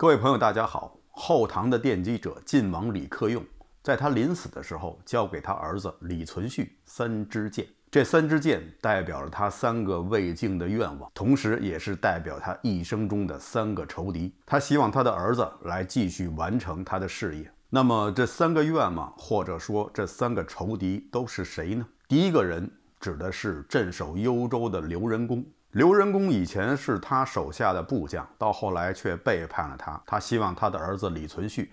各位朋友，大家好。后唐的奠基者晋王李克用，在他临死的时候，交给他儿子李存勖三支箭。这三支箭代表了他三个未竟的愿望，同时也是代表他一生中的三个仇敌。他希望他的儿子来继续完成他的事业。那么，这三个愿望或者说这三个仇敌都是谁呢？第一个人指的是镇守幽州的刘仁恭。刘仁恭以前是他手下的部将，到后来却背叛了他。他希望他的儿子李存勖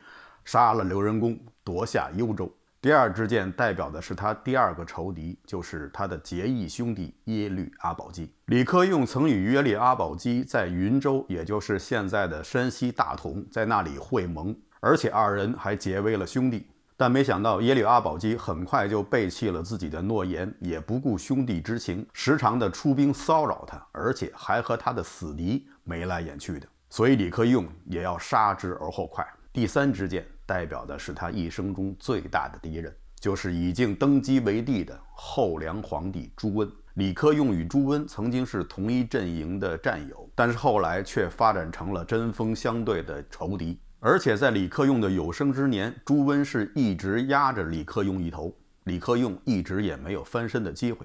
杀了刘仁恭，夺下幽州。第二支箭代表的是他第二个仇敌，就是他的结义兄弟耶律阿保机。李克用曾与耶律阿保机在云州，也就是现在的山西大同，在那里会盟，而且二人还结为了兄弟。但没想到耶律阿保机很快就背弃了自己的诺言，也不顾兄弟之情，时常的出兵骚扰他，而且还和他的死敌眉来眼去的。所以李克用也要杀之而后快。第三支箭代表的是他一生中最大的敌人，就是已经登基为帝的后梁皇帝朱温。李克用与朱温曾经是同一阵营的战友，但是后来却发展成了针锋相对的仇敌。而且在李克用的有生之年，朱温是一直压着李克用一头，李克用一直也没有翻身的机会，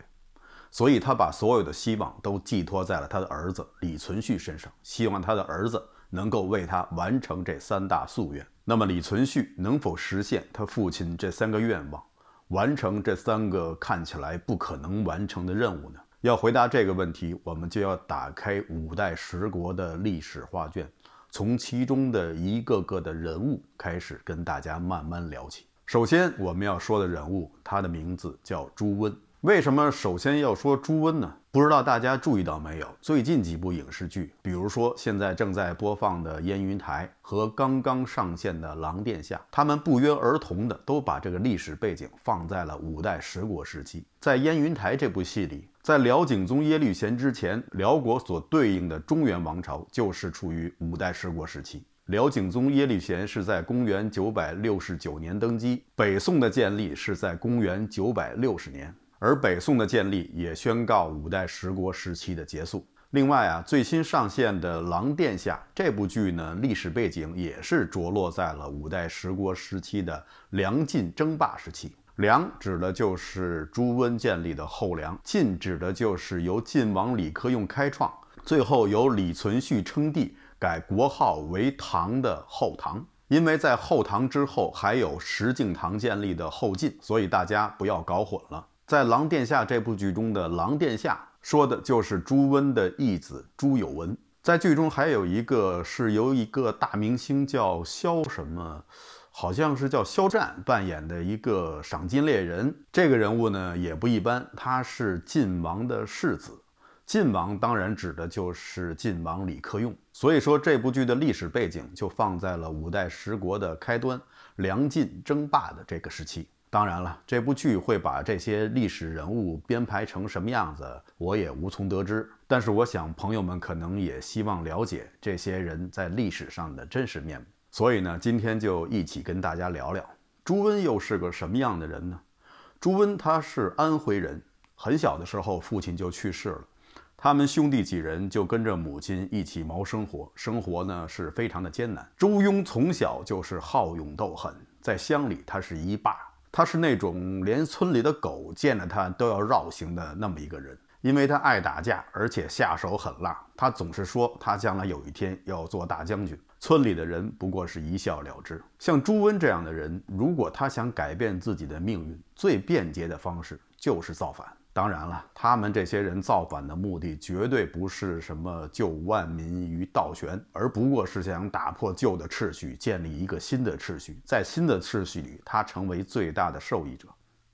所以他把所有的希望都寄托在了他的儿子李存勖身上，希望他的儿子能够为他完成这三大夙愿。那么李存勖能否实现他父亲这三个愿望，完成这三个看起来不可能完成的任务呢？要回答这个问题，我们就要打开五代十国的历史画卷。从其中的一个个的人物开始跟大家慢慢聊起。首先我们要说的人物，他的名字叫朱温。为什么首先要说朱温呢？不知道大家注意到没有？最近几部影视剧，比如说现在正在播放的《燕云台》和刚刚上线的《狼殿下》，他们不约而同的都把这个历史背景放在了五代十国时期。在《燕云台》这部戏里。在辽景宗耶律贤之前，辽国所对应的中原王朝就是处于五代十国时期。辽景宗耶律贤是在公元969年登基，北宋的建立是在公元960年，而北宋的建立也宣告五代十国时期的结束。另外啊，最新上线的《狼殿下》这部剧呢，历史背景也是着落在了五代十国时期的梁晋争霸时期。梁指的就是朱温建立的后梁，晋指的就是由晋王李克用开创，最后由李存勖称帝改国号为唐的后唐。因为在后唐之后还有石敬瑭建立的后晋，所以大家不要搞混了。在《狼殿下》这部剧中的“狼殿下”说的就是朱温的义子朱友文。在剧中还有一个是由一个大明星叫萧什么。好像是叫肖战扮演的一个赏金猎人，这个人物呢也不一般，他是晋王的世子，晋王当然指的就是晋王李克用，所以说这部剧的历史背景就放在了五代十国的开端，梁晋争霸的这个时期。当然了，这部剧会把这些历史人物编排成什么样子，我也无从得知。但是我想，朋友们可能也希望了解这些人在历史上的真实面目。所以呢，今天就一起跟大家聊聊朱温又是个什么样的人呢？朱温他是安徽人，很小的时候父亲就去世了，他们兄弟几人就跟着母亲一起谋生活，生活呢是非常的艰难。朱庸从小就是好勇斗狠，在乡里他是一霸，他是那种连村里的狗见了他都要绕行的那么一个人，因为他爱打架，而且下手狠辣。他总是说他将来有一天要做大将军。村里的人不过是一笑了之。像朱温这样的人，如果他想改变自己的命运，最便捷的方式就是造反。当然了，他们这些人造反的目的绝对不是什么救万民于倒悬，而不过是想打破旧的秩序，建立一个新的秩序。在新的秩序里，他成为最大的受益者。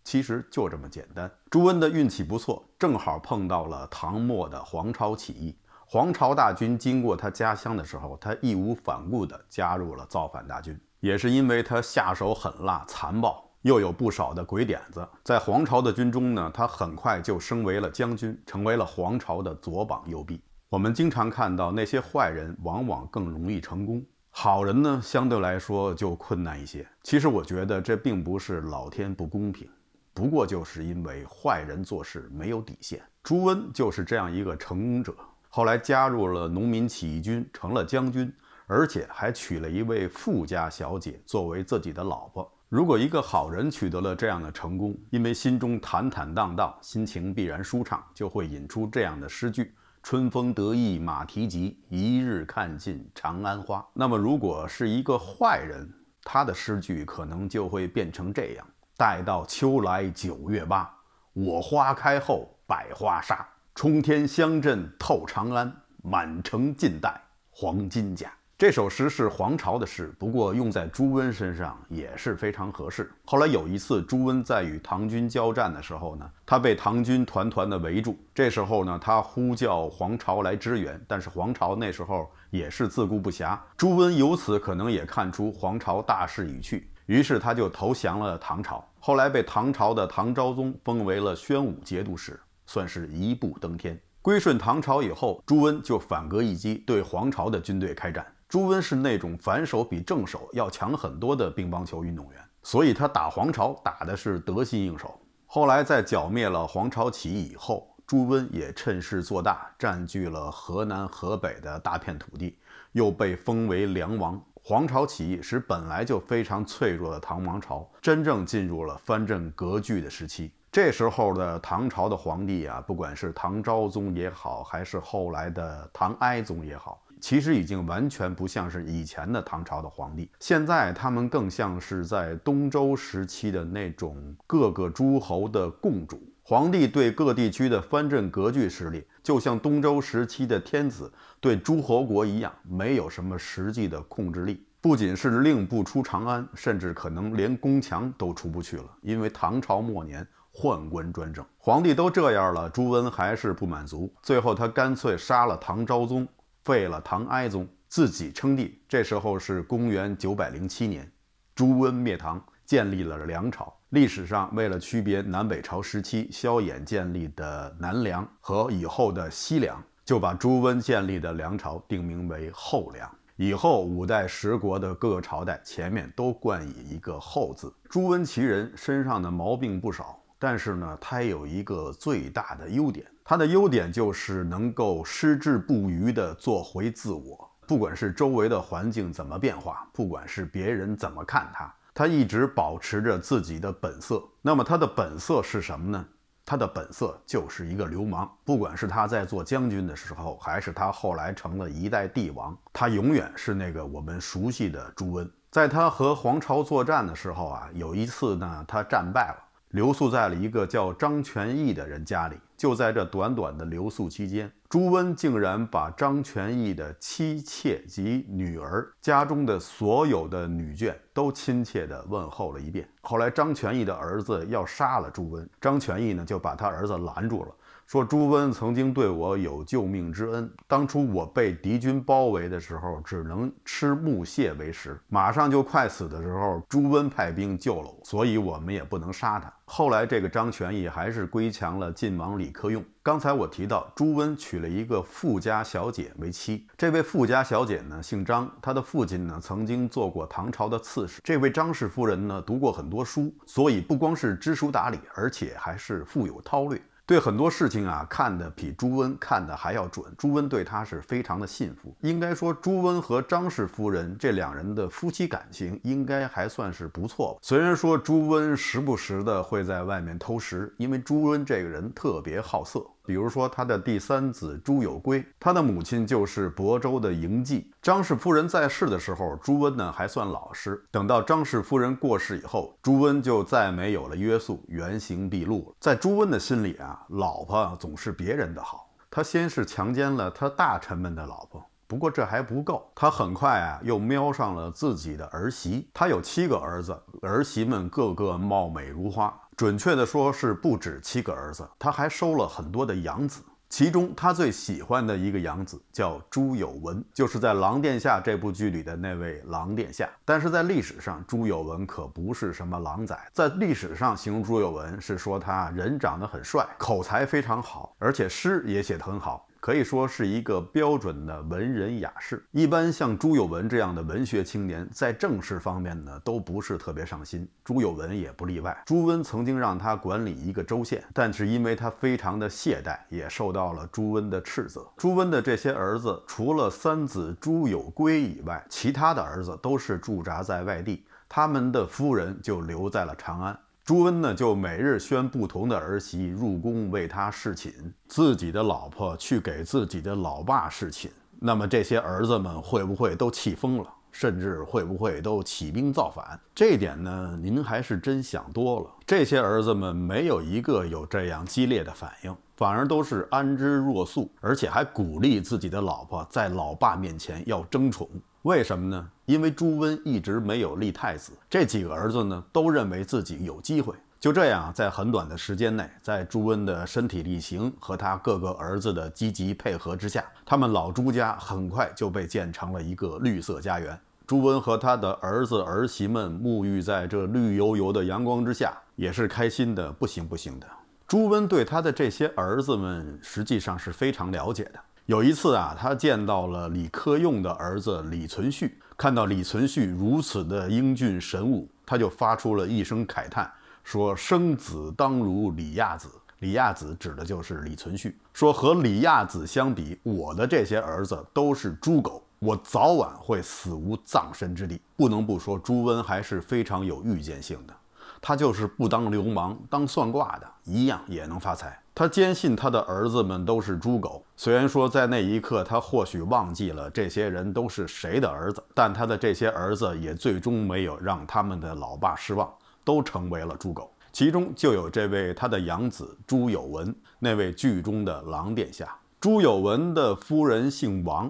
其实就这么简单。朱温的运气不错，正好碰到了唐末的黄巢起义。黄巢大军经过他家乡的时候，他义无反顾地加入了造反大军。也是因为他下手狠辣、残暴，又有不少的鬼点子，在黄巢的军中呢，他很快就升为了将军，成为了黄巢的左膀右臂。我们经常看到那些坏人往往更容易成功，好人呢，相对来说就困难一些。其实我觉得这并不是老天不公平，不过就是因为坏人做事没有底线。朱温就是这样一个成功者。后来加入了农民起义军，成了将军，而且还娶了一位富家小姐作为自己的老婆。如果一个好人取得了这样的成功，因为心中坦坦荡荡，心情必然舒畅，就会引出这样的诗句：“春风得意马蹄疾，一日看尽长安花。”那么，如果是一个坏人，他的诗句可能就会变成这样：“待到秋来九月八，我花开后百花杀。”冲天香阵透长安，满城尽带黄金甲。这首诗是黄巢的诗，不过用在朱温身上也是非常合适。后来有一次，朱温在与唐军交战的时候呢，他被唐军团团的围住。这时候呢，他呼叫黄巢来支援，但是黄巢那时候也是自顾不暇。朱温由此可能也看出黄巢大势已去，于是他就投降了唐朝。后来被唐朝的唐昭宗封为了宣武节度使。算是一步登天。归顺唐朝以后，朱温就反戈一击，对黄巢的军队开战。朱温是那种反手比正手要强很多的乒乓球运动员，所以他打黄巢打的是得心应手。后来在剿灭了黄巢起义以后，朱温也趁势做大，占据了河南、河北的大片土地，又被封为梁王。黄巢起义使本来就非常脆弱的唐王朝真正进入了藩镇割据的时期。这时候的唐朝的皇帝啊，不管是唐昭宗也好，还是后来的唐哀宗也好，其实已经完全不像是以前的唐朝的皇帝。现在他们更像是在东周时期的那种各个诸侯的共主。皇帝对各地区的藩镇割据势力，就像东周时期的天子对诸侯国一样，没有什么实际的控制力。不仅是令不出长安，甚至可能连宫墙都出不去了，因为唐朝末年。宦官专政，皇帝都这样了，朱温还是不满足。最后他干脆杀了唐昭宗，废了唐哀宗，自己称帝。这时候是公元九百零七年，朱温灭唐，建立了梁朝。历史上为了区别南北朝时期萧衍建立的南梁和以后的西梁，就把朱温建立的梁朝定名为后梁。以后五代十国的各个朝代前面都冠以一个“后”字。朱温其人身上的毛病不少。但是呢，他有一个最大的优点，他的优点就是能够矢志不渝地做回自我。不管是周围的环境怎么变化，不管是别人怎么看他，他一直保持着自己的本色。那么他的本色是什么呢？他的本色就是一个流氓。不管是他在做将军的时候，还是他后来成了一代帝王，他永远是那个我们熟悉的朱温。在他和黄巢作战的时候啊，有一次呢，他战败了。留宿在了一个叫张全义的人家里。就在这短短的留宿期间，朱温竟然把张全义的妻妾及女儿家中的所有的女眷都亲切地问候了一遍。后来，张全义的儿子要杀了朱温，张全义呢就把他儿子拦住了。说朱温曾经对我有救命之恩，当初我被敌军包围的时候，只能吃木屑为食，马上就快死的时候，朱温派兵救了我，所以我们也不能杀他。后来这个张全义还是归降了晋王李克用。刚才我提到朱温娶了一个富家小姐为妻，这位富家小姐呢姓张，她的父亲呢曾经做过唐朝的刺史。这位张氏夫人呢读过很多书，所以不光是知书达理，而且还是富有韬略。对很多事情啊，看得比朱温看得还要准。朱温对他是非常的信服。应该说，朱温和张氏夫人这两人的夫妻感情应该还算是不错。虽然说朱温时不时的会在外面偷食，因为朱温这个人特别好色。比如说，他的第三子朱有规，他的母亲就是亳州的嬴稷。张氏夫人在世的时候，朱温呢还算老实。等到张氏夫人过世以后，朱温就再没有了约束，原形毕露。在朱温的心里啊，老婆总是别人的好。他先是强奸了他大臣们的老婆，不过这还不够，他很快啊又瞄上了自己的儿媳。他有七个儿子，儿媳们个个貌美如花。准确的说，是不止七个儿子，他还收了很多的养子。其中，他最喜欢的一个养子叫朱有文，就是在《狼殿下》这部剧里的那位狼殿下。但是在历史上，朱有文可不是什么狼崽。在历史上，形容朱有文是说他人长得很帅，口才非常好，而且诗也写得很好。可以说是一个标准的文人雅士。一般像朱有文这样的文学青年，在政事方面呢，都不是特别上心。朱有文也不例外。朱温曾经让他管理一个州县，但是因为他非常的懈怠，也受到了朱温的斥责。朱温的这些儿子，除了三子朱友圭以外，其他的儿子都是驻扎在外地，他们的夫人就留在了长安。朱温呢，就每日宣不同的儿媳入宫为他侍寝，自己的老婆去给自己的老爸侍寝。那么这些儿子们会不会都气疯了？甚至会不会都起兵造反？这点呢，您还是真想多了。这些儿子们没有一个有这样激烈的反应，反而都是安之若素，而且还鼓励自己的老婆在老爸面前要争宠。为什么呢？因为朱温一直没有立太子，这几个儿子呢，都认为自己有机会。就这样在很短的时间内，在朱温的身体力行和他各个儿子的积极配合之下，他们老朱家很快就被建成了一个绿色家园。朱温和他的儿子儿媳们沐浴在这绿油油的阳光之下，也是开心的不行不行的。朱温对他的这些儿子们，实际上是非常了解的。有一次啊，他见到了李克用的儿子李存勖，看到李存勖如此的英俊神武，他就发出了一声慨叹，说：“生子当如李亚子。”李亚子指的就是李存勖。说和李亚子相比，我的这些儿子都是猪狗，我早晚会死无葬身之地。不能不说，朱温还是非常有预见性的，他就是不当流氓，当算卦的一样也能发财。他坚信他的儿子们都是猪狗。虽然说在那一刻他或许忘记了这些人都是谁的儿子，但他的这些儿子也最终没有让他们的老爸失望，都成为了猪狗。其中就有这位他的养子朱友文，那位剧中的狼殿下。朱友文的夫人姓王，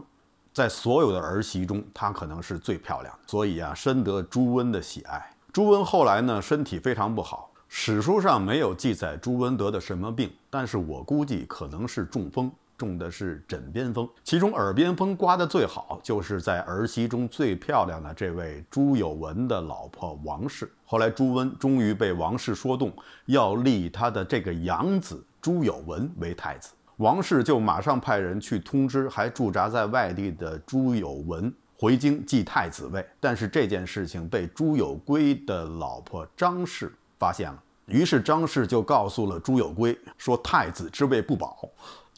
在所有的儿媳中，她可能是最漂亮的，所以啊，深得朱温的喜爱。朱温后来呢，身体非常不好。史书上没有记载朱温得的什么病，但是我估计可能是中风，中的是枕边风，其中耳边风刮得最好，就是在儿媳中最漂亮的这位朱有文的老婆王氏。后来朱温终于被王氏说动，要立他的这个养子朱有文为太子，王氏就马上派人去通知还驻扎在外地的朱有文回京继太子位。但是这件事情被朱有圭的老婆张氏。发现了，于是张氏就告诉了朱有圭说太子之位不保。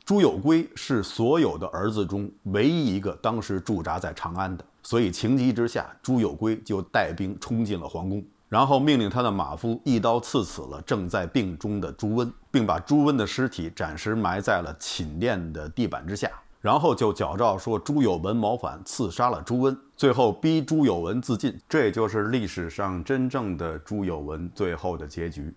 朱有圭是所有的儿子中唯一一个当时驻扎在长安的，所以情急之下，朱有圭就带兵冲进了皇宫，然后命令他的马夫一刀刺死了正在病中的朱温，并把朱温的尸体暂时埋在了寝殿的地板之下。然后就矫诏说朱友文谋反，刺杀了朱温，最后逼朱友文自尽。这就是历史上真正的朱友文最后的结局。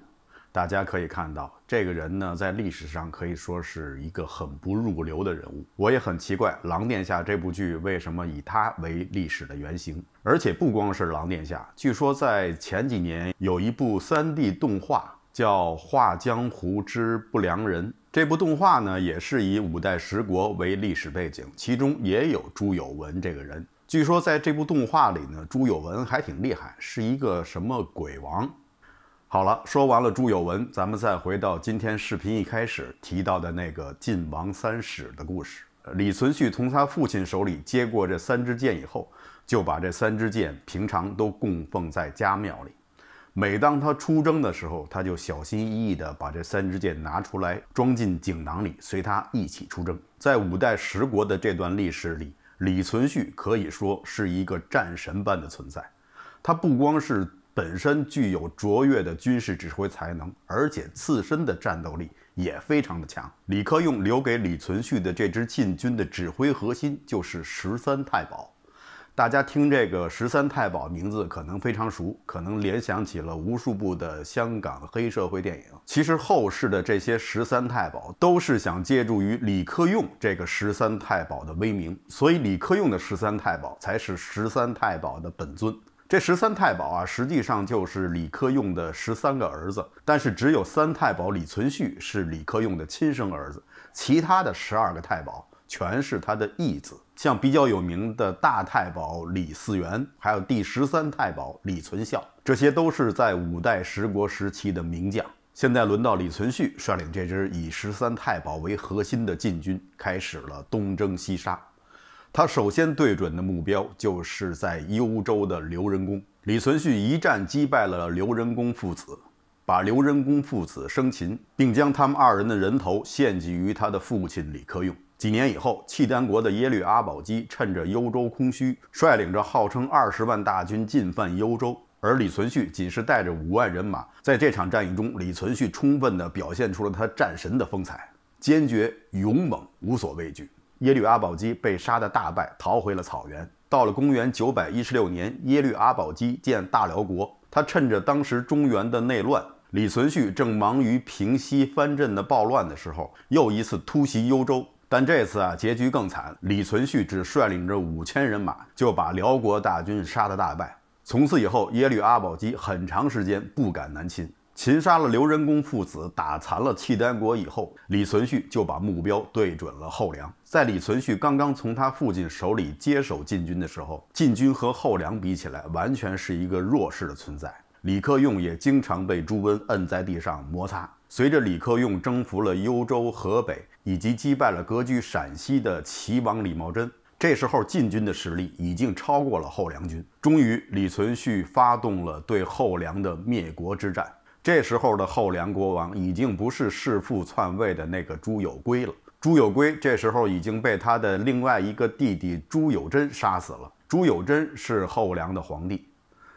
大家可以看到，这个人呢，在历史上可以说是一个很不入流的人物。我也很奇怪，《狼殿下》这部剧为什么以他为历史的原型？而且不光是《狼殿下》，据说在前几年有一部 3D 动画叫《画江湖之不良人》。这部动画呢，也是以五代十国为历史背景，其中也有朱友文这个人。据说在这部动画里呢，朱友文还挺厉害，是一个什么鬼王。好了，说完了朱友文，咱们再回到今天视频一开始提到的那个晋王三使的故事。李存勖从他父亲手里接过这三支箭以后，就把这三支箭平常都供奉在家庙里。每当他出征的时候，他就小心翼翼地把这三支箭拿出来，装进锦囊里，随他一起出征。在五代十国的这段历史里，李存勖可以说是一个战神般的存在。他不光是本身具有卓越的军事指挥才能，而且自身的战斗力也非常的强。李克用留给李存勖的这支禁军的指挥核心就是十三太保。大家听这个十三太保名字可能非常熟，可能联想起了无数部的香港黑社会电影。其实后世的这些十三太保都是想借助于李克用这个十三太保的威名，所以李克用的十三太保才是十三太保的本尊。这十三太保啊，实际上就是李克用的十三个儿子，但是只有三太保李存勖是李克用的亲生儿子，其他的十二个太保。全是他的义子，像比较有名的大太保李嗣源，还有第十三太保李存孝，这些都是在五代十国时期的名将。现在轮到李存勖率领这支以十三太保为核心的禁军，开始了东征西杀。他首先对准的目标就是在幽州的刘仁恭。李存勖一战击败了刘仁恭父子，把刘仁恭父子生擒，并将他们二人的人头献祭于他的父亲李克用。几年以后，契丹国的耶律阿保机趁着幽州空虚，率领着号称二十万大军进犯幽州，而李存勖仅是带着五万人马。在这场战役中，李存勖充分的表现出了他战神的风采，坚决、勇猛、无所畏惧。耶律阿保机被杀的大败，逃回了草原。到了公元九百一十六年，耶律阿保机建大辽国，他趁着当时中原的内乱，李存勖正忙于平息藩镇的暴乱的时候，又一次突袭幽州。但这次啊，结局更惨。李存勖只率领着五千人马，就把辽国大军杀得大败。从此以后，耶律阿保机很长时间不敢南侵。擒杀了刘仁恭父子，打残了契丹国以后，李存勖就把目标对准了后梁。在李存勖刚刚从他父亲手里接手禁军的时候，禁军和后梁比起来，完全是一个弱势的存在。李克用也经常被朱温摁在地上摩擦。随着李克用征服了幽州、河北，以及击败了割据陕西的齐王李茂贞，这时候晋军的实力已经超过了后梁军。终于，李存勖发动了对后梁的灭国之战。这时候的后梁国王已经不是弑父篡位的那个朱友珪了。朱友珪这时候已经被他的另外一个弟弟朱友贞杀死了。朱友贞是后梁的皇帝。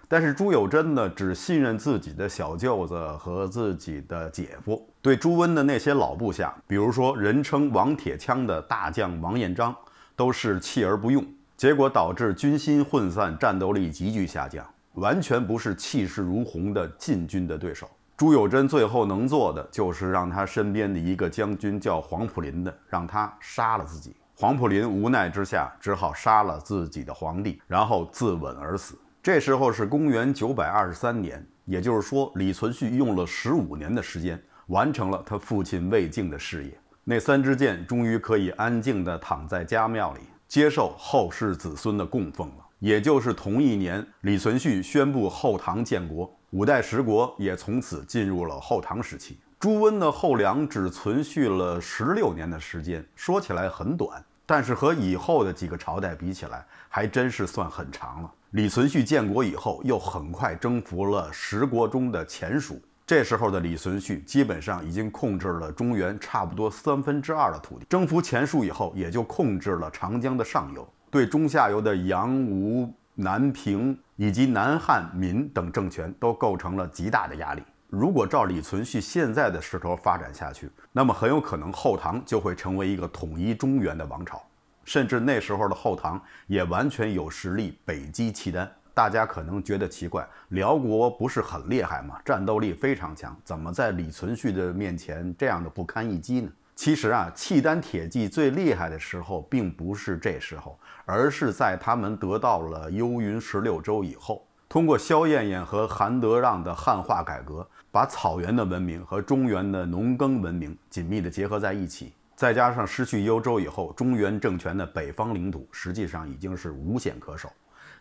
但是朱有贞呢，只信任自己的小舅子和自己的姐夫，对朱温的那些老部下，比如说人称“王铁枪”的大将王彦章，都是弃而不用，结果导致军心涣散，战斗力急剧下降，完全不是气势如虹的晋军的对手。朱有贞最后能做的，就是让他身边的一个将军叫黄普林的，让他杀了自己。黄普林无奈之下，只好杀了自己的皇帝，然后自刎而死。这时候是公元九百二十三年，也就是说，李存勖用了十五年的时间完成了他父亲魏晋的事业。那三支箭终于可以安静的躺在家庙里，接受后世子孙的供奉了。也就是同一年，李存勖宣布后唐建国，五代十国也从此进入了后唐时期。朱温的后梁只存续了十六年的时间，说起来很短，但是和以后的几个朝代比起来，还真是算很长了。李存勖建国以后，又很快征服了十国中的前蜀。这时候的李存勖基本上已经控制了中原差不多三分之二的土地。征服前蜀以后，也就控制了长江的上游，对中下游的杨吴、南平以及南汉、闽等政权都构成了极大的压力。如果照李存勖现在的势头发展下去，那么很有可能后唐就会成为一个统一中原的王朝。甚至那时候的后唐也完全有实力北击契丹。大家可能觉得奇怪，辽国不是很厉害吗？战斗力非常强，怎么在李存勖的面前这样的不堪一击呢？其实啊，契丹铁骑最厉害的时候并不是这时候，而是在他们得到了幽云十六州以后，通过萧燕燕和韩德让的汉化改革，把草原的文明和中原的农耕文明紧密的结合在一起。再加上失去幽州以后，中原政权的北方领土实际上已经是无险可守，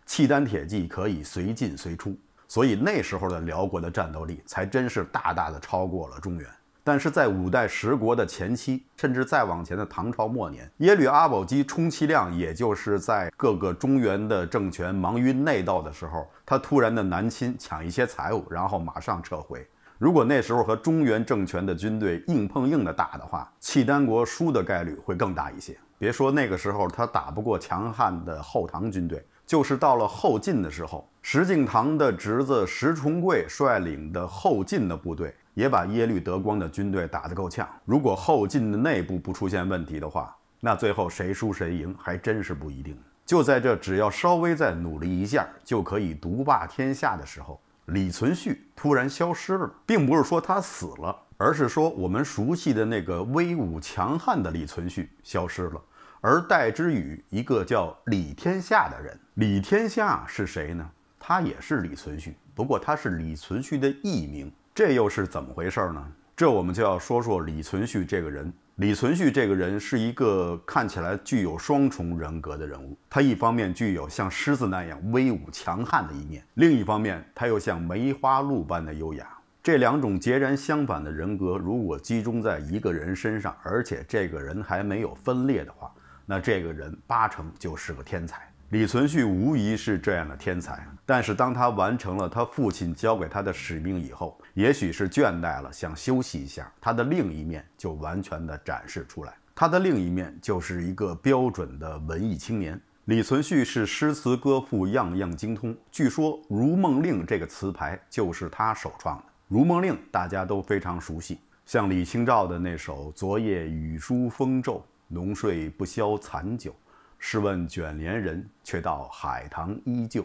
契丹铁骑可以随进随出，所以那时候的辽国的战斗力才真是大大的超过了中原。但是在五代十国的前期，甚至再往前的唐朝末年，耶律阿保机充其量也就是在各个中原的政权忙于内斗的时候，他突然的南侵抢一些财物，然后马上撤回。如果那时候和中原政权的军队硬碰硬的打的话，契丹国输的概率会更大一些。别说那个时候他打不过强悍的后唐军队，就是到了后晋的时候，石敬瑭的侄子石重贵率领的后晋的部队也把耶律德光的军队打得够呛。如果后晋的内部不出现问题的话，那最后谁输谁赢还真是不一定。就在这只要稍微再努力一下就可以独霸天下的时候。李存勖突然消失了，并不是说他死了，而是说我们熟悉的那个威武强悍的李存勖消失了，而代之与一个叫李天下的人。李天下是谁呢？他也是李存勖，不过他是李存勖的艺名。这又是怎么回事呢？这我们就要说说李存勖这个人。李存勖这个人是一个看起来具有双重人格的人物。他一方面具有像狮子那样威武强悍的一面，另一方面他又像梅花鹿般的优雅。这两种截然相反的人格，如果集中在一个人身上，而且这个人还没有分裂的话，那这个人八成就是个天才。李存勖无疑是这样的天才，但是当他完成了他父亲交给他的使命以后，也许是倦怠了，想休息一下，他的另一面就完全的展示出来。他的另一面就是一个标准的文艺青年。李存勖是诗词歌赋样样精通，据说《如梦令》这个词牌就是他首创的。《如梦令》大家都非常熟悉，像李清照的那首“昨夜雨疏风骤，浓睡不消残酒”。试问卷帘人，却道海棠依旧，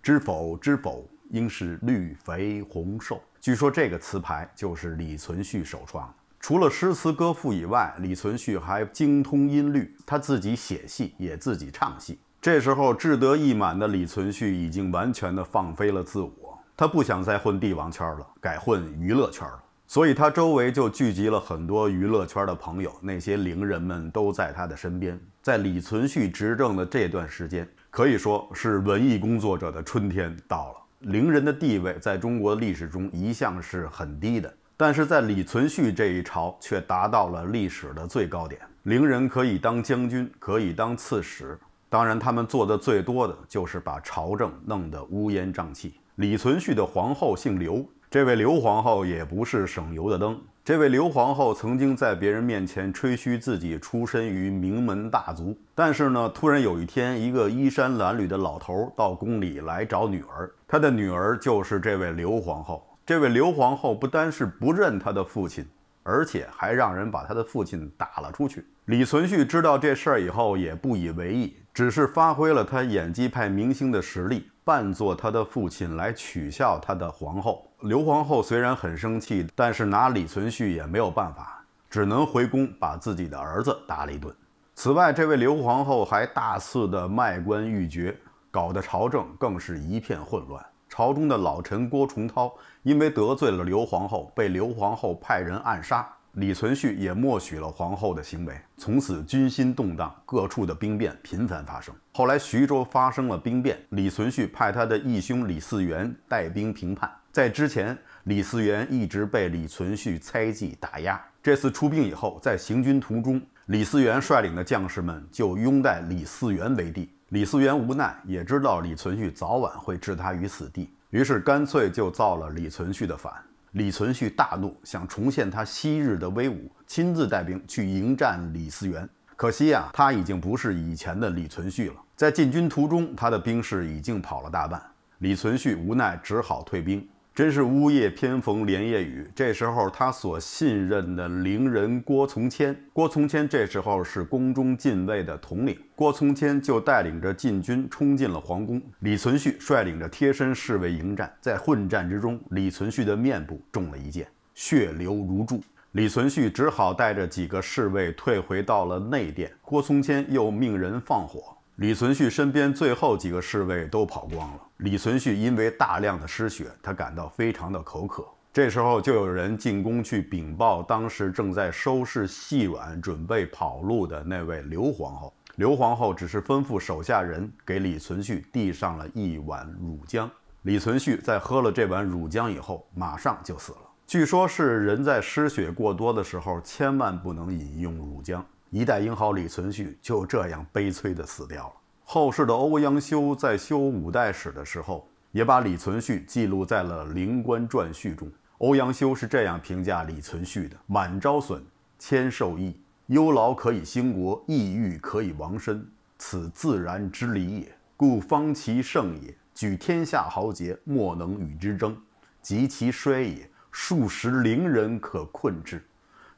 知否知否，应是绿肥红瘦。据说这个词牌就是李存勖首创的。除了诗词歌赋以外，李存勖还精通音律，他自己写戏也自己唱戏。这时候志得意满的李存勖已经完全的放飞了自我，他不想再混帝王圈了，改混娱乐圈了。所以他周围就聚集了很多娱乐圈的朋友，那些伶人们都在他的身边。在李存勖执政的这段时间，可以说是文艺工作者的春天到了。伶人的地位在中国历史中一向是很低的，但是在李存勖这一朝却达到了历史的最高点。伶人可以当将军，可以当刺史，当然他们做的最多的就是把朝政弄得乌烟瘴气。李存勖的皇后姓刘。这位刘皇后也不是省油的灯。这位刘皇后曾经在别人面前吹嘘自己出身于名门大族，但是呢，突然有一天，一个衣衫褴褛的老头到宫里来找女儿，他的女儿就是这位刘皇后。这位刘皇后不单是不认他的父亲，而且还让人把他的父亲打了出去。李存勖知道这事儿以后也不以为意，只是发挥了他演技派明星的实力。扮作他的父亲来取笑他的皇后刘皇后，虽然很生气，但是拿李存勖也没有办法，只能回宫把自己的儿子打了一顿。此外，这位刘皇后还大肆的卖官鬻爵，搞得朝政更是一片混乱。朝中的老臣郭崇韬因为得罪了刘皇后，被刘皇后派人暗杀。李存勖也默许了皇后的行为，从此军心动荡，各处的兵变频繁发生。后来徐州发生了兵变，李存勖派他的义兄李嗣源带兵平叛。在之前，李嗣源一直被李存勖猜忌打压。这次出兵以后，在行军途中，李嗣源率领的将士们就拥戴李嗣源为帝。李嗣源无奈，也知道李存勖早晚会置他于死地，于是干脆就造了李存勖的反。李存勖大怒，想重现他昔日的威武，亲自带兵去迎战李嗣源。可惜啊，他已经不是以前的李存勖了。在进军途中，他的兵士已经跑了大半，李存勖无奈只好退兵。真是屋夜偏逢连夜雨。这时候，他所信任的伶人郭从谦，郭从谦这时候是宫中禁卫的统领。郭从谦就带领着禁军冲进了皇宫。李存勖率领着贴身侍卫迎战，在混战之中，李存勖的面部中了一箭，血流如注。李存勖只好带着几个侍卫退回到了内殿。郭从谦又命人放火。李存勖身边最后几个侍卫都跑光了，李存勖因为大量的失血，他感到非常的口渴。这时候就有人进宫去禀报，当时正在收拾细软、准备跑路的那位刘皇后。刘皇后只是吩咐手下人给李存勖递上了一碗乳浆。李存勖在喝了这碗乳浆以后，马上就死了。据说，是人在失血过多的时候，千万不能饮用乳浆。一代英豪李存勖就这样悲催地死掉了。后世的欧阳修在修《五代史》的时候，也把李存勖记录在了《伶官传序》中。欧阳修是这样评价李存勖的：“满招损，谦受益。忧劳可以兴国，抑郁可以亡身。此自然之理也。故方其盛也，举天下豪杰，莫能与之争；及其衰也，数十伶人，可困之。”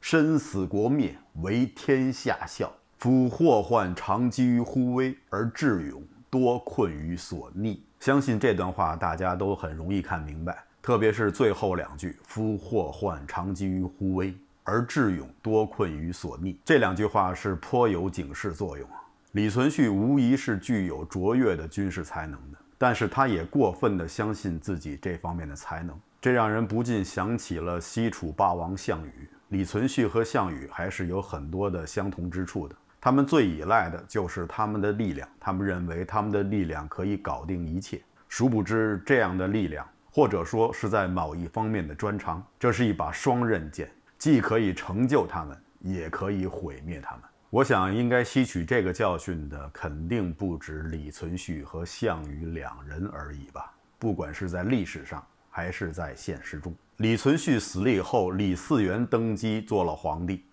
身死国灭，为天下笑。夫祸患常积于忽微，而智勇多困于所溺。相信这段话大家都很容易看明白，特别是最后两句：“夫祸患常积于忽微，而智勇多困于所溺。”这两句话是颇有警示作用李存勖无疑是具有卓越的军事才能的，但是他也过分的相信自己这方面的才能，这让人不禁想起了西楚霸王项羽。李存勖和项羽还是有很多的相同之处的。他们最依赖的就是他们的力量，他们认为他们的力量可以搞定一切。殊不知，这样的力量，或者说是在某一方面的专长，这是一把双刃剑，既可以成就他们，也可以毁灭他们。我想，应该吸取这个教训的，肯定不止李存勖和项羽两人而已吧。不管是在历史上。还是在现实中，李存勖死了以后，李嗣源登基做了皇帝。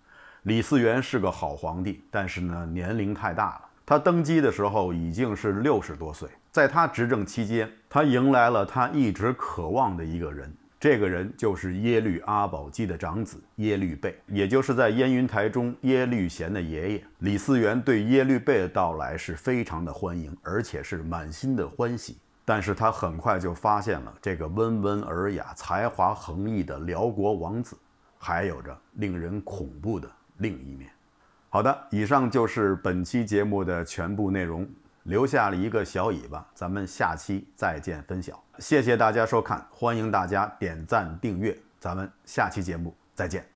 李嗣源是个好皇帝，但是呢，年龄太大了。他登基的时候已经是六十多岁，在他执政期间，他迎来了他一直渴望的一个人，这个人就是耶律阿保机的长子耶律倍，也就是在燕云台中耶律贤的爷爷。李嗣源对耶律倍的到来是非常的欢迎，而且是满心的欢喜。但是他很快就发现了，这个温文尔雅、才华横溢的辽国王子，还有着令人恐怖的另一面。好的，以上就是本期节目的全部内容，留下了一个小尾巴，咱们下期再见分晓。谢谢大家收看，欢迎大家点赞订阅，咱们下期节目再见。